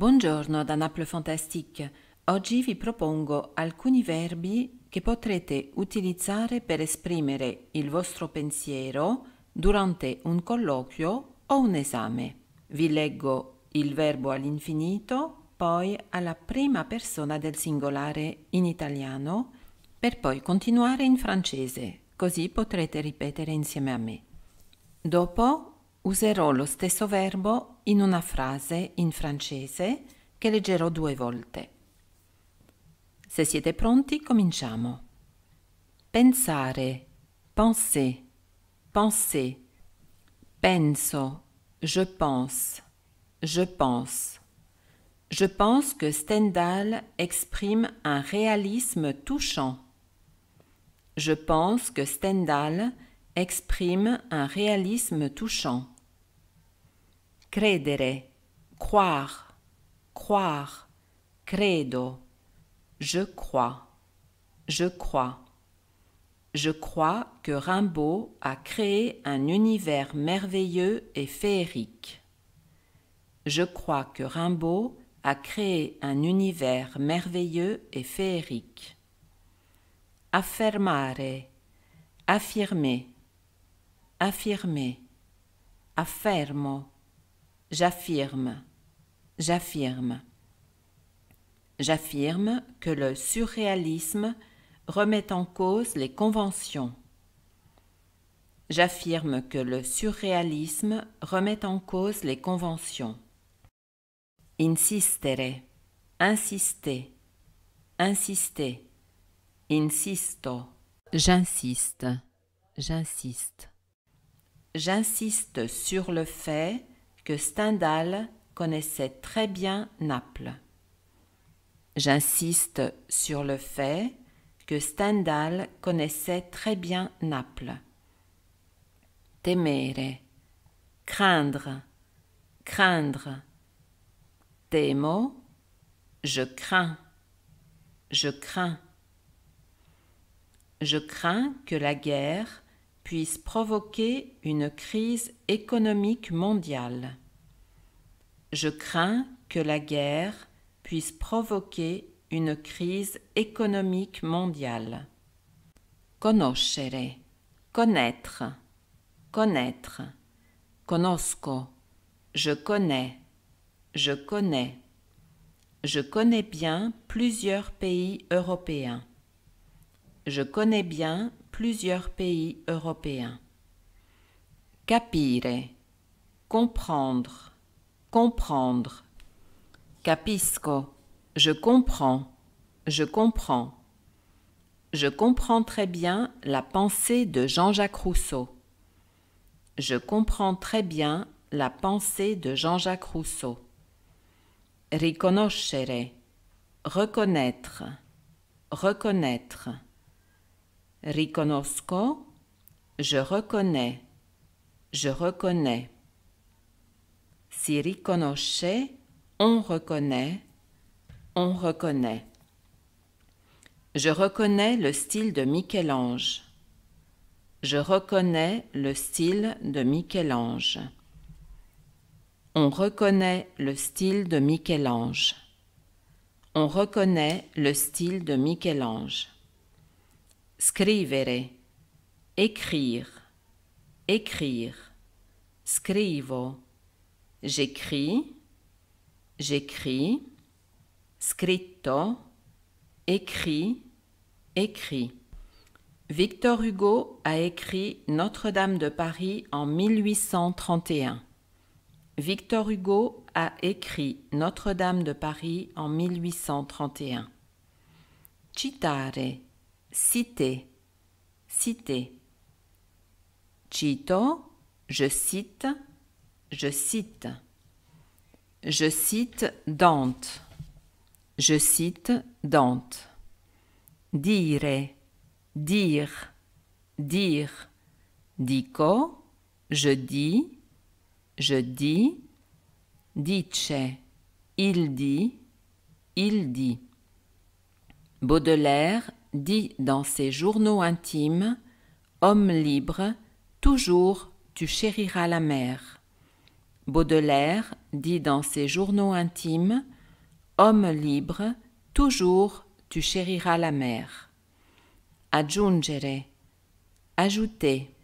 Buongiorno da Naples Fantastique. Oggi vi propongo alcuni verbi che potrete utilizzare per esprimere il vostro pensiero durante un colloquio o un esame. Vi leggo il verbo all'infinito, poi alla prima persona del singolare in italiano, per poi continuare in francese, così potrete ripetere insieme a me. Dopo Userò lo stesso verbo in una frase in francese che leggerò due volte. Se siete pronti, cominciamo. Pensare, penser, penser. Penso, je pense, je pense. Je pense que Stendhal exprime un réalisme touchant. Je pense que Stendhal exprime un réalisme touchant. Credere, croire, croire, credo, je crois, je crois. Je crois que Rimbaud a créé un univers merveilleux et féerique. Je crois que Rimbaud a créé un univers merveilleux et féerique. Affermare, affirmer affirmer, affermo, j'affirme, j'affirme. J'affirme que le surréalisme remet en cause les conventions. J'affirme que le surréalisme remet en cause les conventions. Insistere, insister, insister, insisto, j'insiste, j'insiste. J'insiste sur le fait que Stendhal connaissait très bien Naples. J'insiste sur le fait que Stendhal connaissait très bien Naples. Temere, craindre, craindre. Temo, je crains, je crains. Je crains que la guerre puisse provoquer une crise économique mondiale. Je crains que la guerre puisse provoquer une crise économique mondiale. Conoscere, connaître, connaître. Conosco, je connais, je connais. Je connais bien plusieurs pays européens. Je connais bien plusieurs pays européens. Capire, comprendre, comprendre. Capisco, je comprends, je comprends. Je comprends très bien la pensée de Jean-Jacques Rousseau. Je comprends très bien la pensée de Jean-Jacques Rousseau. Riconoscere, reconnaître, reconnaître. Riconosco, je reconnais, je reconnais. Si riconosce, on reconnaît, on reconnaît. Je reconnais le style de Michel-Ange. Je reconnais le style de Michel-Ange. On reconnaît le style de Michel-Ange. On reconnaît le style de Michel-Ange. Scrivere. Écrire. Écrire. Scrivo. J'écris. J'écris. Scritto. Écrit. Écrit. Victor Hugo a écrit Notre-Dame de Paris en 1831. Victor Hugo a écrit Notre-Dame de Paris en 1831. Citare citer, citer. Cito, je cite, je cite. Je cite Dante. Je cite Dante. Dire, dire, dire. Dico, je dis, je dis. Dice, il dit, il dit. Baudelaire, dit dans ses journaux intimes Homme libre, toujours tu chériras la mer. Baudelaire dit dans ses journaux intimes Homme libre, toujours tu chériras la mer. Aggiungere, ajouter,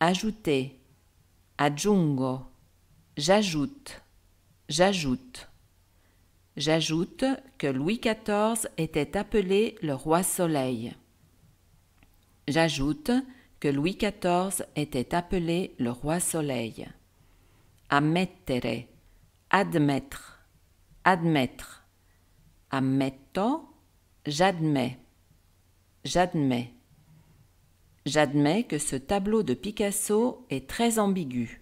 ajouter, aggiungo, j'ajoute, j'ajoute. J'ajoute que Louis XIV était appelé le roi soleil. J'ajoute que Louis XIV était appelé le roi soleil. Ammettere, admettre, admettre. Ammetto, j'admets, j'admets. J'admets que ce tableau de Picasso est très ambigu.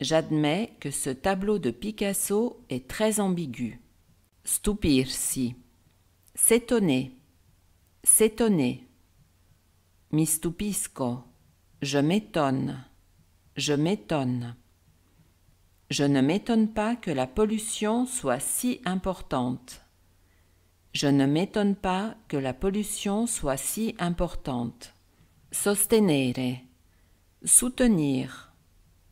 J'admets que ce tableau de Picasso est très ambigu. Stupirsi. S'étonner. S'étonner. Mi stupisco. Je m'étonne. Je m'étonne. Je ne m'étonne pas que la pollution soit si importante. Je ne m'étonne pas que la pollution soit si importante. Sostenere. Soutenir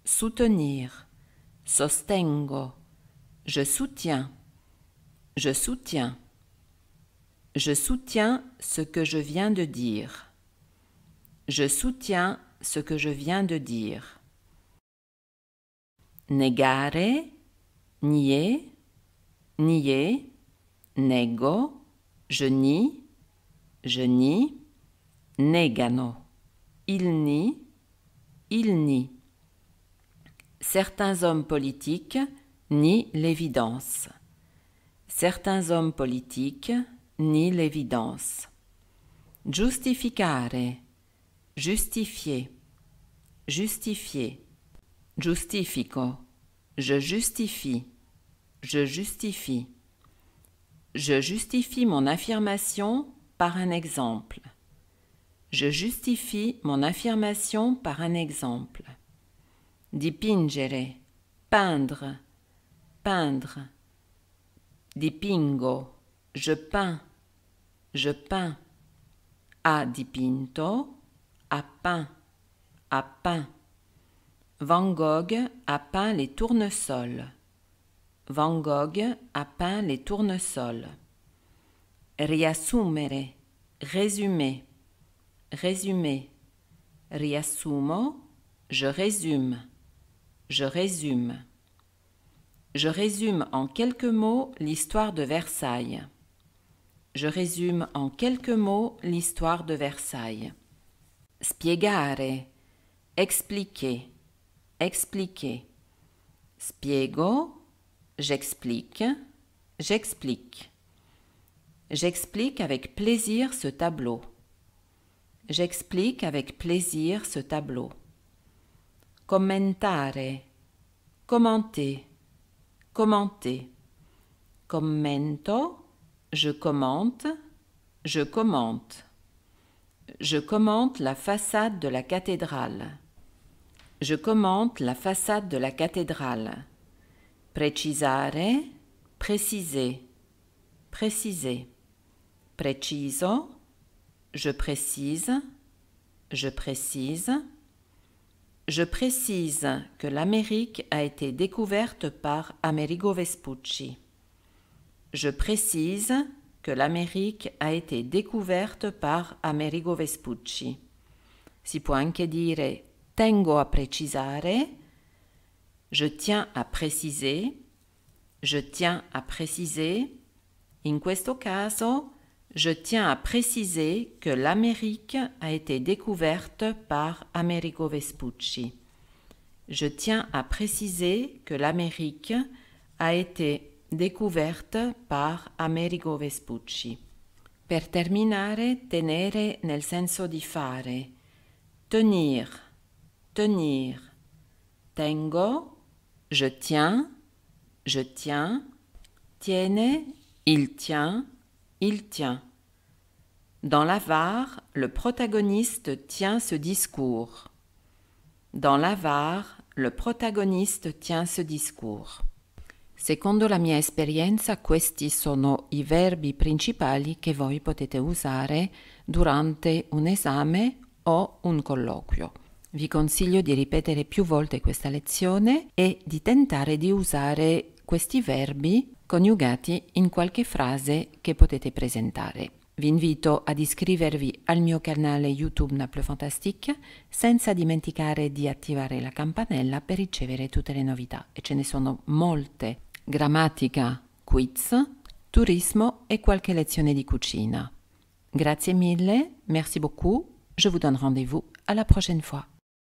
soutenir, sostengo, je soutiens, je soutiens, je soutiens ce que je viens de dire, je soutiens ce que je viens de dire. Negare, nier, nier, nego, je nie, je nie, negano, il nie, il nie. Certains hommes politiques nient l'évidence. Certains hommes politiques nient l'évidence. Justificare, Justifier. Justifier. Justifico. Je justifie. Je justifie. Je justifie mon affirmation par un exemple. Je justifie mon affirmation par un exemple dipingere, peindre, peindre, dipingo, je peins, je peins, a dipinto, a peint, a peint. Van Gogh a peint les tournesols. Van Gogh a peint les tournesols. Riassumere, résumer, résumer. Riassumo, je résume. Je résume. Je résume en quelques mots l'histoire de Versailles. Je résume en quelques mots l'histoire de Versailles. Spiegare. Expliquer. Expliquer. Spiego. J'explique. J'explique. J'explique avec plaisir ce tableau. J'explique avec plaisir ce tableau commentare, commenter, commenter. Commento, je commente, je commente. Je commente la façade de la cathédrale. Je commente la façade de la cathédrale. Precisare, préciser, préciser. Preciso, je précise, je précise. Je précise que l'Amérique a été découverte par Amerigo Vespucci. Je précise que l'Amérique a été découverte par Amerigo Vespucci. Si può anche dire tengo a precisare, je tiens à préciser, je tiens à préciser. In questo caso, je tiens à préciser que l'Amérique a été découverte par Amerigo Vespucci. Je tiens à préciser que l'Amérique a été découverte par Amerigo Vespucci. Per terminare, tenere nel senso di fare. Tenir, tenir. Tengo, je tiens, je tiens. Tiene, il tient. Il tient. Dans l'avare, le protagoniste tient ce discours. Dans l'avare, le protagoniste tient ce discours. Secondo la mia esperienza questi sono i verbi principali che voi potete usare durante un esame o un colloquio. Vi consiglio di ripetere più volte questa lezione e di tentare di usare questi verbi coniugati in qualche frase che potete presentare. Vi invito ad iscrivervi al mio canale YouTube Naple Fantastique senza dimenticare di attivare la campanella per ricevere tutte le novità e ce ne sono molte. Grammatica, quiz, turismo e qualche lezione di cucina. Grazie mille, merci beaucoup, je vous donne rendez-vous à la prochaine fois.